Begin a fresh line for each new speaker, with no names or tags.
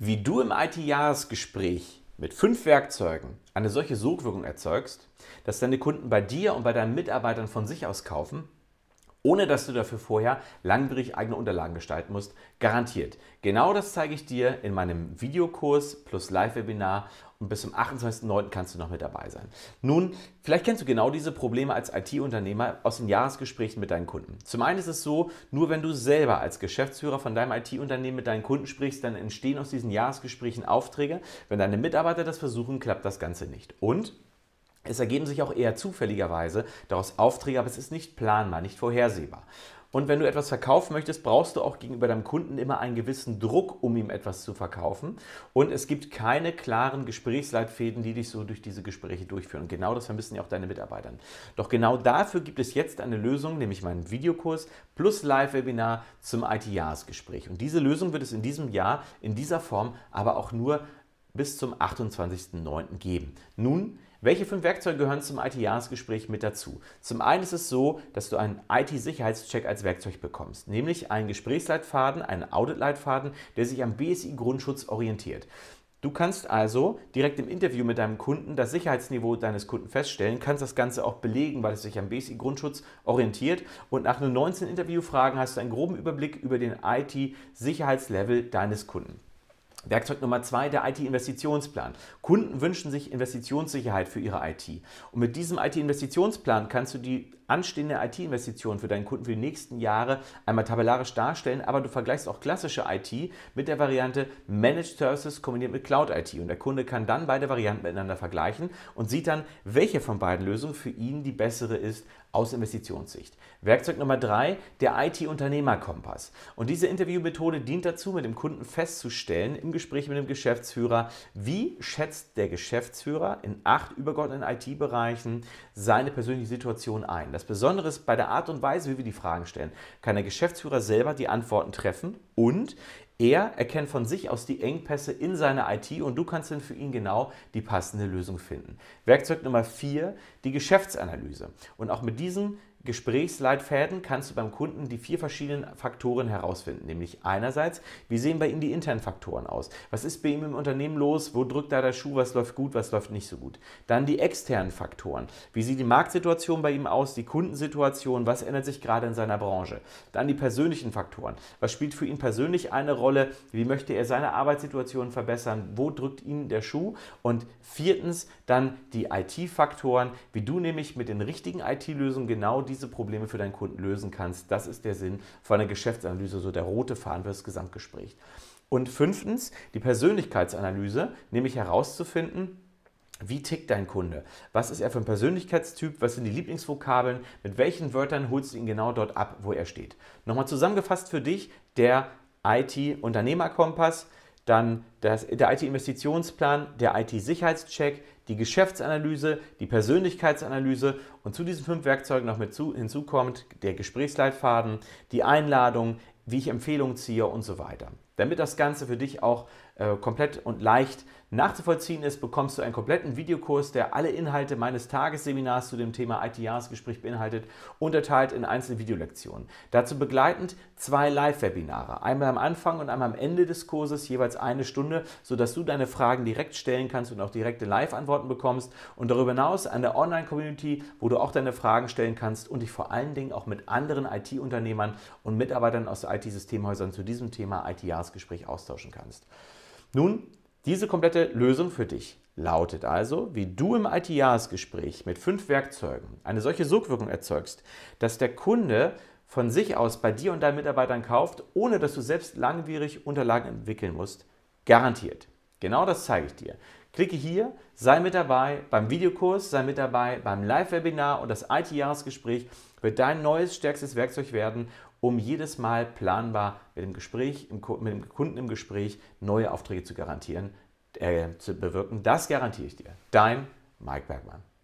Wie du im IT-Jahresgespräch mit fünf Werkzeugen eine solche Sogwirkung erzeugst, dass deine Kunden bei dir und bei deinen Mitarbeitern von sich aus kaufen, ohne dass du dafür vorher langwierig eigene Unterlagen gestalten musst, garantiert. Genau das zeige ich dir in meinem Videokurs plus Live-Webinar und bis zum 28.09. kannst du noch mit dabei sein. Nun, vielleicht kennst du genau diese Probleme als IT-Unternehmer aus den Jahresgesprächen mit deinen Kunden. Zum einen ist es so, nur wenn du selber als Geschäftsführer von deinem IT-Unternehmen mit deinen Kunden sprichst, dann entstehen aus diesen Jahresgesprächen Aufträge. Wenn deine Mitarbeiter das versuchen, klappt das Ganze nicht. Und es ergeben sich auch eher zufälligerweise daraus Aufträge, aber es ist nicht planbar, nicht vorhersehbar. Und wenn du etwas verkaufen möchtest, brauchst du auch gegenüber deinem Kunden immer einen gewissen Druck, um ihm etwas zu verkaufen. Und es gibt keine klaren Gesprächsleitfäden, die dich so durch diese Gespräche durchführen. Und genau das vermissen ja auch deine Mitarbeiter. Doch genau dafür gibt es jetzt eine Lösung, nämlich meinen Videokurs plus Live-Webinar zum IT-Jahresgespräch. Und diese Lösung wird es in diesem Jahr in dieser Form aber auch nur bis zum 28.09. geben. Nun welche fünf Werkzeuge gehören zum IT-Jahresgespräch mit dazu? Zum einen ist es so, dass du einen IT-Sicherheitscheck als Werkzeug bekommst, nämlich einen Gesprächsleitfaden, einen Audit-Leitfaden, der sich am BSI-Grundschutz orientiert. Du kannst also direkt im Interview mit deinem Kunden das Sicherheitsniveau deines Kunden feststellen, kannst das Ganze auch belegen, weil es sich am BSI-Grundschutz orientiert und nach nur 19 Interviewfragen hast du einen groben Überblick über den IT-Sicherheitslevel deines Kunden. Werkzeug Nummer zwei, der IT-Investitionsplan. Kunden wünschen sich Investitionssicherheit für ihre IT. Und mit diesem IT-Investitionsplan kannst du die anstehende IT-Investition für deinen Kunden für die nächsten Jahre einmal tabellarisch darstellen, aber du vergleichst auch klassische IT mit der Variante Managed Services kombiniert mit Cloud IT. Und der Kunde kann dann beide Varianten miteinander vergleichen und sieht dann, welche von beiden Lösungen für ihn die bessere ist aus Investitionssicht. Werkzeug Nummer drei, der it unternehmer kompass Und diese Interviewmethode dient dazu, mit dem Kunden festzustellen, im Gespräch mit dem Geschäftsführer, wie schätzt der Geschäftsführer in acht übergeordneten IT-Bereichen seine persönliche Situation ein. Das Besondere ist bei der Art und Weise, wie wir die Fragen stellen, kann der Geschäftsführer selber die Antworten treffen und er erkennt von sich aus die Engpässe in seiner IT und du kannst dann für ihn genau die passende Lösung finden. Werkzeug Nummer vier: die Geschäftsanalyse. Und auch mit diesem Gesprächsleitfäden kannst du beim Kunden die vier verschiedenen Faktoren herausfinden, nämlich einerseits, wie sehen bei ihm die internen Faktoren aus? Was ist bei ihm im Unternehmen los? Wo drückt da der Schuh? Was läuft gut? Was läuft nicht so gut? Dann die externen Faktoren. Wie sieht die Marktsituation bei ihm aus? Die Kundensituation? Was ändert sich gerade in seiner Branche? Dann die persönlichen Faktoren. Was spielt für ihn persönlich eine Rolle? Wie möchte er seine Arbeitssituation verbessern? Wo drückt ihn der Schuh? Und viertens dann die IT-Faktoren, wie du nämlich mit den richtigen IT-Lösungen genau diese diese Probleme für deinen Kunden lösen kannst. Das ist der Sinn von einer Geschäftsanalyse, so der rote Faden für das Gesamtgespräch. Und fünftens, die Persönlichkeitsanalyse, nämlich herauszufinden, wie tickt dein Kunde? Was ist er für ein Persönlichkeitstyp? Was sind die Lieblingsvokabeln? Mit welchen Wörtern holst du ihn genau dort ab, wo er steht? Nochmal zusammengefasst für dich der IT-Unternehmerkompass. kompass dann das, der IT-Investitionsplan, der IT-Sicherheitscheck, die Geschäftsanalyse, die Persönlichkeitsanalyse und zu diesen fünf Werkzeugen noch mit zu, hinzukommt der Gesprächsleitfaden, die Einladung, wie ich Empfehlungen ziehe und so weiter. Damit das Ganze für dich auch äh, komplett und leicht nachzuvollziehen ist, bekommst du einen kompletten Videokurs, der alle Inhalte meines Tagesseminars zu dem Thema IT-Jahresgespräch beinhaltet, unterteilt in einzelne Videolektionen. Dazu begleitend zwei Live-Webinare, einmal am Anfang und einmal am Ende des Kurses, jeweils eine Stunde, sodass du deine Fragen direkt stellen kannst und auch direkte Live-Antworten bekommst. Und darüber hinaus an der Online-Community, wo du auch deine Fragen stellen kannst und dich vor allen Dingen auch mit anderen IT-Unternehmern und Mitarbeitern aus der IT IT-Systemhäusern zu diesem Thema IT-Jahresgespräch austauschen kannst. Nun, diese komplette Lösung für dich lautet also, wie du im IT-Jahresgespräch mit fünf Werkzeugen eine solche Sogwirkung erzeugst, dass der Kunde von sich aus bei dir und deinen Mitarbeitern kauft, ohne dass du selbst langwierig Unterlagen entwickeln musst, garantiert. Genau das zeige ich dir. Klicke hier, sei mit dabei beim Videokurs, sei mit dabei beim Live-Webinar und das IT-Jahresgespräch wird dein neues stärkstes Werkzeug werden, um jedes Mal planbar mit dem Gespräch, mit dem Kunden im Gespräch neue Aufträge zu garantieren, äh, zu bewirken. Das garantiere ich dir. Dein Mike Bergmann.